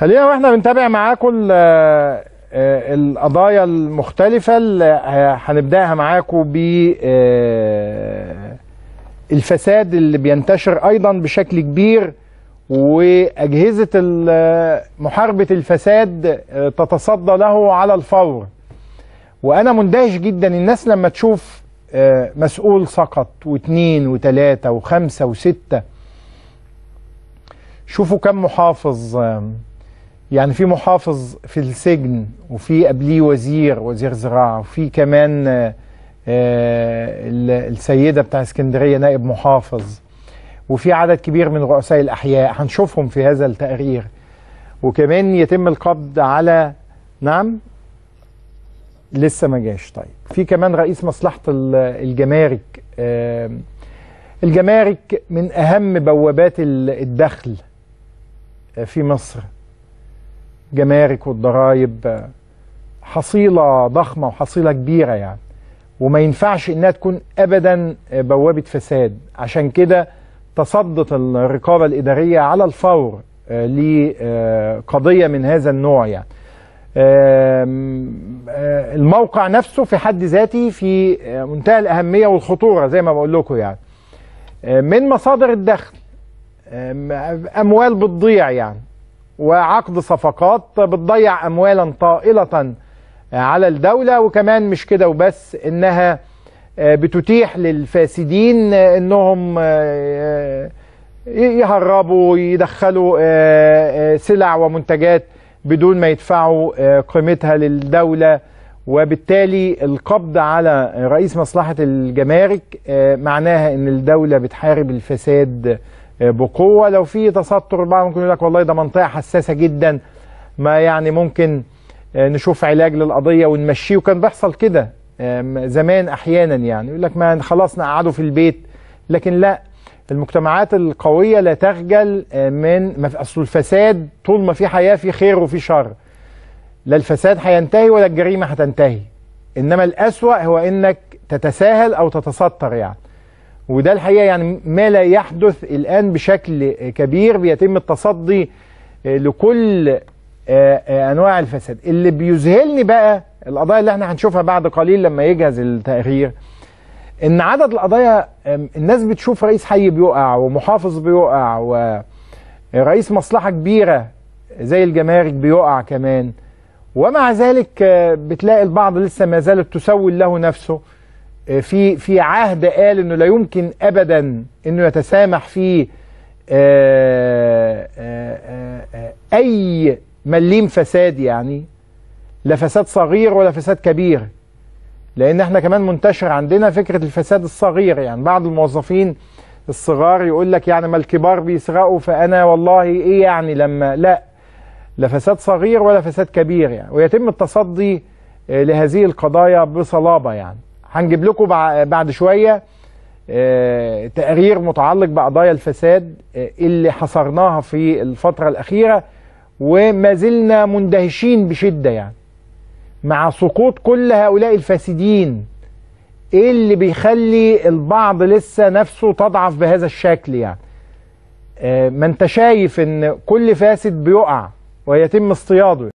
خلينا واحنا بنتابع معاكم آه، القضايا المختلفة اللي هنبدأها معاكم ب آه، الفساد اللي بينتشر أيضا بشكل كبير وأجهزة محاربة الفساد آه، تتصدى له على الفور وأنا مندهش جدا الناس لما تشوف مسؤول سقط واثنين وثلاثة وخمسة وستة شوفوا كم محافظ يعني في محافظ في السجن وفي قبليه وزير وزير زراعه وفي كمان آه، آه، السيده بتاع اسكندريه نائب محافظ وفي عدد كبير من رؤساء الاحياء هنشوفهم في هذا التقرير وكمان يتم القبض على نعم لسه ما جاش طيب في كمان رئيس مصلحه الجمارك الجمارك من اهم بوابات الدخل آه، في مصر جمارك والضرائب حصيلة ضخمة وحصيلة كبيرة يعني وما ينفعش انها تكون ابدا بوابة فساد عشان كده تصدت الرقابة الإدارية على الفور آه، لقضية من هذا النوع يعني آه، الموقع نفسه في حد ذاته في منتهى الأهمية والخطورة زي ما بقول لكم يعني آه، من مصادر الدخل أموال بتضيع يعني وعقد صفقات بتضيع اموالا طائله على الدوله وكمان مش كده وبس انها آه، بتتيح للفاسدين آه، انهم آه، يهربوا يدخلوا سلع ومنتجات بدون ما يدفعوا قيمتها للدوله وبالتالي القبض على رئيس مصلحه الجمارك معناها ان الدوله بتحارب الفساد بقوه لو في تستر بقى ممكن يقول لك والله ده منطقه حساسه جدا ما يعني ممكن آه، نشوف علاج للقضيه ونمشيه وكان بيحصل كده زمان احيانا يعني يقول لك ما خلاص نقعده في البيت لكن لا المجتمعات القويه لا تخجل آه، من اصل الفساد طول ما في حياه في خير وفي شر لا الفساد هينتهي ولا الجريمه هتنتهي انما الاسوا هو انك تتساهل او تتستر يعني وده الحقيقة يعني ما لا يحدث الآن بشكل كبير بيتم التصدي آه، لكل آه، آه، أنواع الفساد اللي بيذهلني بقى القضايا اللي احنا هنشوفها بعد قليل لما يجهز التقرير ان عدد القضايا الناس بتشوف رئيس حي بيقع ومحافظ بيقع ورئيس مصلحة كبيرة زي الجمارك بيقع كمان ومع ذلك بتلاقي البعض لسه ما زالت تسول له نفسه آه، في في عهد قال انه لا يمكن ابدا انه يتسامح في آه، آه، اي مليم فساد يعني لا فساد صغير ولا فساد كبير لان احنا كمان منتشر عندنا فكره الفساد الصغير يعني بعض الموظفين الصغار يقول لك يعني ما الكبار بيسرقوا فانا والله ايه يعني لما لا لا فساد صغير ولا فساد كبير يعني ويتم التصدي لهذه القضايا بصلابه يعني هنجيب لكم بعد شويه آه، تقرير متعلق بقضايا الفساد آه، اللي حصرناها في الفتره الاخيره وما زلنا مندهشين بشده يعني مع سقوط كل هؤلاء الفاسدين ايه اللي بيخلي البعض لسه نفسه تضعف بهذا الشكل يعني آه، ما انت شايف ان كل فاسد بيقع ويتم اصطياده